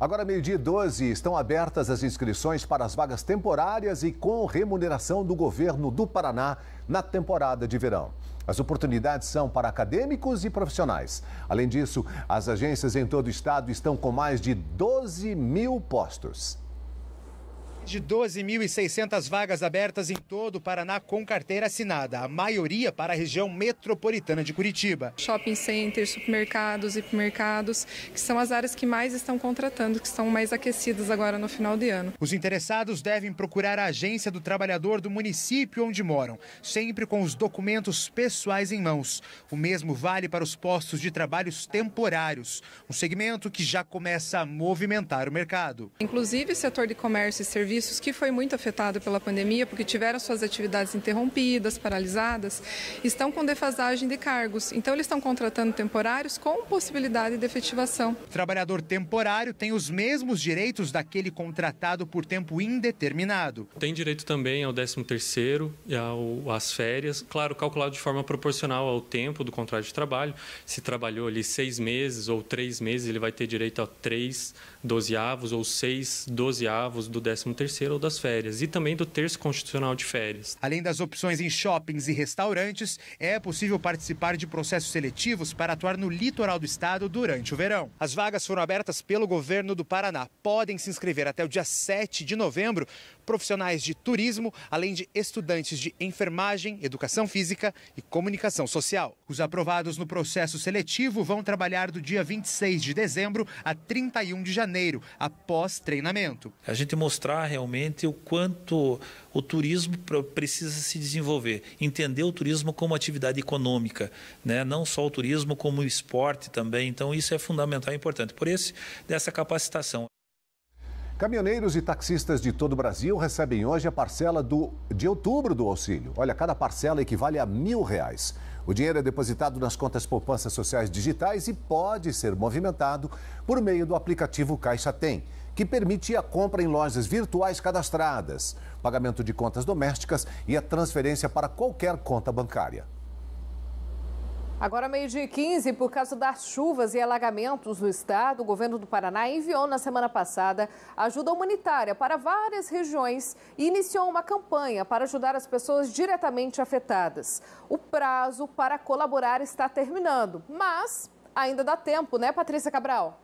Agora, meio-dia 12, estão abertas as inscrições para as vagas temporárias e com remuneração do governo do Paraná na temporada de verão. As oportunidades são para acadêmicos e profissionais. Além disso, as agências em todo o estado estão com mais de 12 mil postos de 12.600 vagas abertas em todo o Paraná com carteira assinada, a maioria para a região metropolitana de Curitiba. Shopping centers, supermercados, hipermercados, que são as áreas que mais estão contratando, que estão mais aquecidas agora no final de ano. Os interessados devem procurar a agência do trabalhador do município onde moram, sempre com os documentos pessoais em mãos. O mesmo vale para os postos de trabalhos temporários, um segmento que já começa a movimentar o mercado. Inclusive, o setor de comércio e serviços serviços que foi muito afetado pela pandemia, porque tiveram suas atividades interrompidas, paralisadas, estão com defasagem de cargos. Então, eles estão contratando temporários com possibilidade de efetivação. O trabalhador temporário tem os mesmos direitos daquele contratado por tempo indeterminado. Tem direito também ao 13 terceiro e ao, às férias, claro, calculado de forma proporcional ao tempo do contrato de trabalho. Se trabalhou ali seis meses ou três meses, ele vai ter direito a três dozeavos ou seis dozeavos do 13 terceiro ou das férias e também do terço constitucional de férias. Além das opções em shoppings e restaurantes, é possível participar de processos seletivos para atuar no litoral do estado durante o verão. As vagas foram abertas pelo governo do Paraná. Podem se inscrever até o dia 7 de novembro profissionais de turismo, além de estudantes de enfermagem, educação física e comunicação social. Os aprovados no processo seletivo vão trabalhar do dia 26 de dezembro a 31 de janeiro, após treinamento. A gente mostrar realmente o quanto o turismo precisa se desenvolver, entender o turismo como atividade econômica, né? não só o turismo como o esporte também. Então isso é fundamental e importante. Por isso dessa capacitação. Caminhoneiros e taxistas de todo o Brasil recebem hoje a parcela do, de outubro do auxílio. Olha, cada parcela equivale a mil reais. O dinheiro é depositado nas contas poupanças sociais digitais e pode ser movimentado por meio do aplicativo Caixa Tem, que permite a compra em lojas virtuais cadastradas, pagamento de contas domésticas e a transferência para qualquer conta bancária. Agora, meio-dia 15, por causa das chuvas e alagamentos no estado, o governo do Paraná enviou na semana passada ajuda humanitária para várias regiões e iniciou uma campanha para ajudar as pessoas diretamente afetadas. O prazo para colaborar está terminando, mas ainda dá tempo, né, Patrícia Cabral?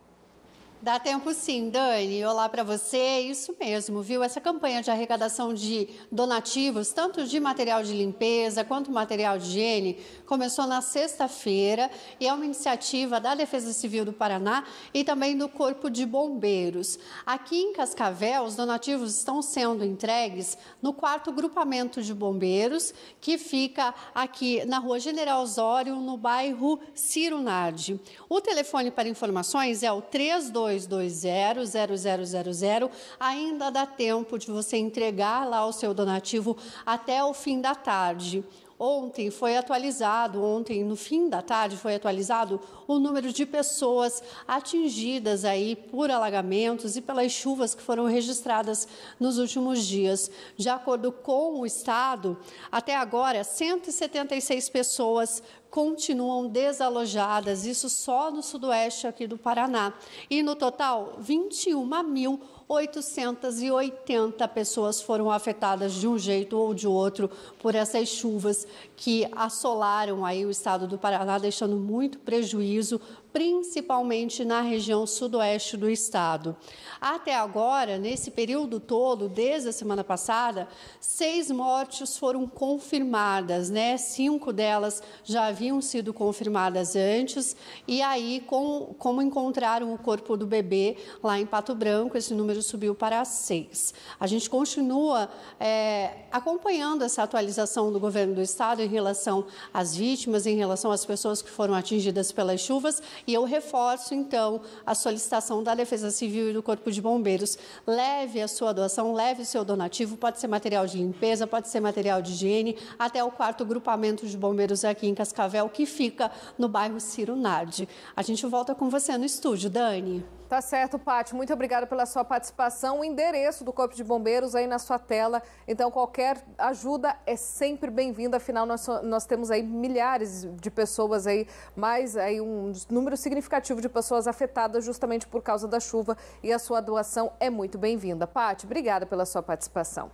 Dá tempo sim, Dani. Olá para você. Isso mesmo, viu? Essa campanha de arrecadação de donativos, tanto de material de limpeza quanto material de higiene, começou na sexta-feira e é uma iniciativa da Defesa Civil do Paraná e também do Corpo de Bombeiros. Aqui em Cascavel, os donativos estão sendo entregues no quarto grupamento de bombeiros, que fica aqui na Rua General Osório, no bairro Cirunardi. O telefone para informações é o 32 32200000, ainda dá tempo de você entregar lá o seu donativo até o fim da tarde. Ontem foi atualizado, ontem no fim da tarde foi atualizado o número de pessoas atingidas aí por alagamentos e pelas chuvas que foram registradas nos últimos dias. De acordo com o estado, até agora 176 pessoas continuam desalojadas, isso só no sudoeste aqui do Paraná. E no total, 21 mil 880 pessoas foram afetadas de um jeito ou de outro por essas chuvas que assolaram aí o estado do Paraná, deixando muito prejuízo principalmente na região sudoeste do estado. Até agora, nesse período todo, desde a semana passada, seis mortes foram confirmadas, né? Cinco delas já haviam sido confirmadas antes, e aí, com, como encontraram o corpo do bebê lá em Pato Branco, esse número subiu para seis. A gente continua é, acompanhando essa atualização do governo do estado em relação às vítimas, em relação às pessoas que foram atingidas pelas chuvas e eu reforço, então, a solicitação da Defesa Civil e do Corpo de Bombeiros. Leve a sua doação, leve o seu donativo, pode ser material de limpeza, pode ser material de higiene, até o quarto grupamento de bombeiros aqui em Cascavel, que fica no bairro Ciro Nardi. A gente volta com você no estúdio, Dani. Tá certo, Pati. Muito obrigada pela sua participação. O endereço do Corpo de Bombeiros aí na sua tela. Então, qualquer ajuda é sempre bem-vinda. Afinal, nós, nós temos aí milhares de pessoas aí, mais aí um número significativo de pessoas afetadas justamente por causa da chuva e a sua doação é muito bem-vinda. Pati, obrigada pela sua participação.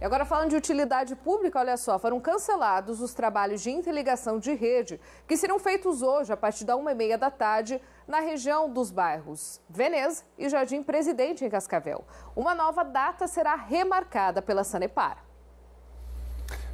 E agora falando de utilidade pública, olha só, foram cancelados os trabalhos de interligação de rede que serão feitos hoje a partir da uma e meia da tarde na região dos bairros Veneza e Jardim Presidente em Cascavel. Uma nova data será remarcada pela Sanepar.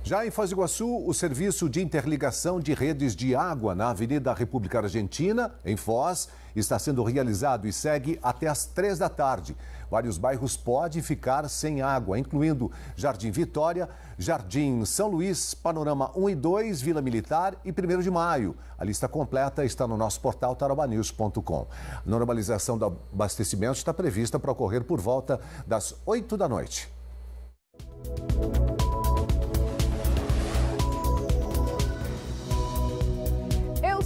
Já em Foz do Iguaçu, o serviço de interligação de redes de água na Avenida República Argentina, em Foz, está sendo realizado e segue até às três da tarde. Vários bairros podem ficar sem água, incluindo Jardim Vitória, Jardim São Luís, Panorama 1 e 2, Vila Militar e 1 de Maio. A lista completa está no nosso portal tarobanews.com. A normalização do abastecimento está prevista para ocorrer por volta das 8 da noite.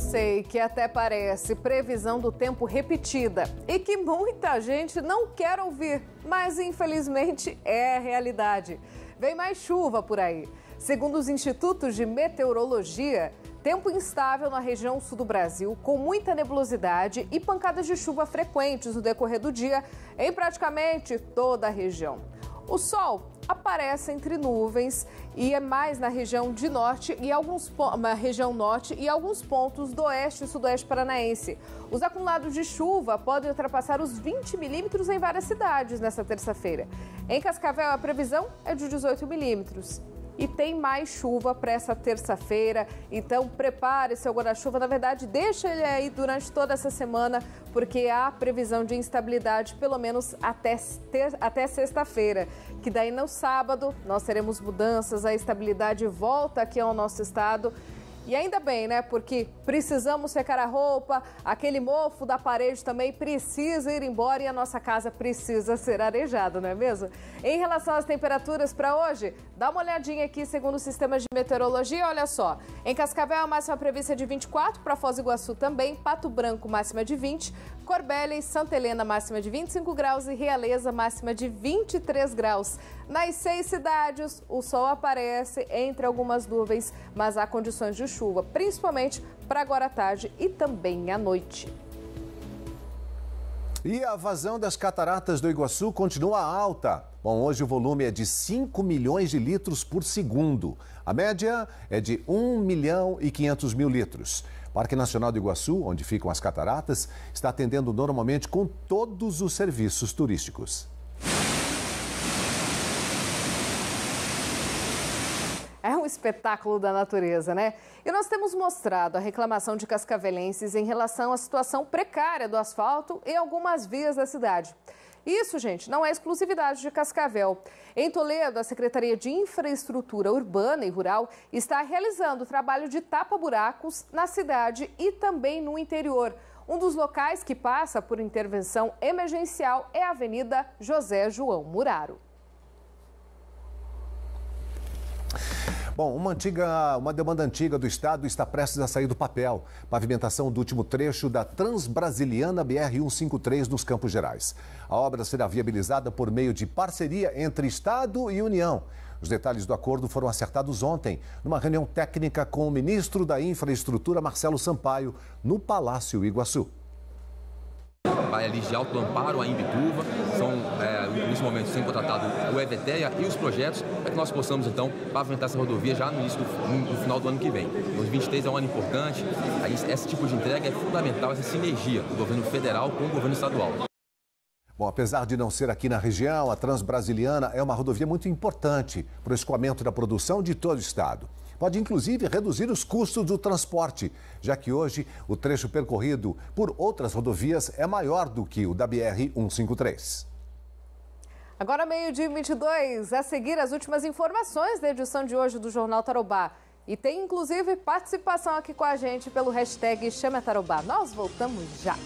sei que até parece previsão do tempo repetida e que muita gente não quer ouvir, mas infelizmente é a realidade. Vem mais chuva por aí. Segundo os institutos de meteorologia, tempo instável na região sul do Brasil, com muita nebulosidade e pancadas de chuva frequentes no decorrer do dia em praticamente toda a região. O sol aparece entre nuvens e é mais na região de norte e alguns na região norte e alguns pontos do oeste e sudoeste paranaense. Os acumulados de chuva podem ultrapassar os 20 milímetros em várias cidades nesta terça-feira. Em Cascavel a previsão é de 18 milímetros e tem mais chuva para essa terça-feira. Então prepare seu guarda-chuva, na verdade, deixa ele aí durante toda essa semana, porque há previsão de instabilidade pelo menos até, até sexta-feira. Que daí no sábado nós teremos mudanças, a estabilidade volta aqui ao nosso estado. E ainda bem, né? Porque precisamos secar a roupa, aquele mofo da parede também precisa ir embora e a nossa casa precisa ser arejada, não é mesmo? Em relação às temperaturas para hoje, dá uma olhadinha aqui segundo o sistema de meteorologia, olha só. Em Cascavel, a máxima prevista é de 24, para Foz do Iguaçu também, Pato Branco, máxima de 20, Corbélia e Santa Helena, máxima de 25 graus e Realeza, máxima de 23 graus. Nas seis cidades, o sol aparece entre algumas nuvens, mas há condições de chuva, principalmente para agora à tarde e também à noite. E a vazão das cataratas do Iguaçu continua alta. Bom, hoje o volume é de 5 milhões de litros por segundo. A média é de 1 milhão e 500 mil litros. O Parque Nacional do Iguaçu, onde ficam as cataratas, está atendendo normalmente com todos os serviços turísticos. é um espetáculo da natureza, né? E nós temos mostrado a reclamação de cascavelenses em relação à situação precária do asfalto em algumas vias da cidade. Isso, gente, não é exclusividade de Cascavel. Em Toledo, a Secretaria de Infraestrutura Urbana e Rural está realizando o trabalho de tapa-buracos na cidade e também no interior. Um dos locais que passa por intervenção emergencial é a Avenida José João Muraro. Bom, uma, antiga, uma demanda antiga do Estado está prestes a sair do papel. Pavimentação do último trecho da Transbrasiliana BR-153 nos Campos Gerais. A obra será viabilizada por meio de parceria entre Estado e União. Os detalhes do acordo foram acertados ontem, numa reunião técnica com o ministro da Infraestrutura, Marcelo Sampaio, no Palácio Iguaçu ali de Alto Amparo, a Imbituva. São, é, nesse momento, sendo contratado o EVTEA e os projetos para é que nós possamos, então, pavimentar essa rodovia já no início do, no final do ano que vem. 2023 é um ano importante, aí, esse tipo de entrega é fundamental, essa sinergia do governo federal com o governo estadual. Bom, apesar de não ser aqui na região, a Transbrasiliana é uma rodovia muito importante para o escoamento da produção de todo o estado pode inclusive reduzir os custos do transporte, já que hoje o trecho percorrido por outras rodovias é maior do que o da BR-153. Agora, meio-dia 22, a seguir as últimas informações da edição de hoje do Jornal Tarobá. E tem inclusive participação aqui com a gente pelo hashtag Chama Tarobá. Nós voltamos já.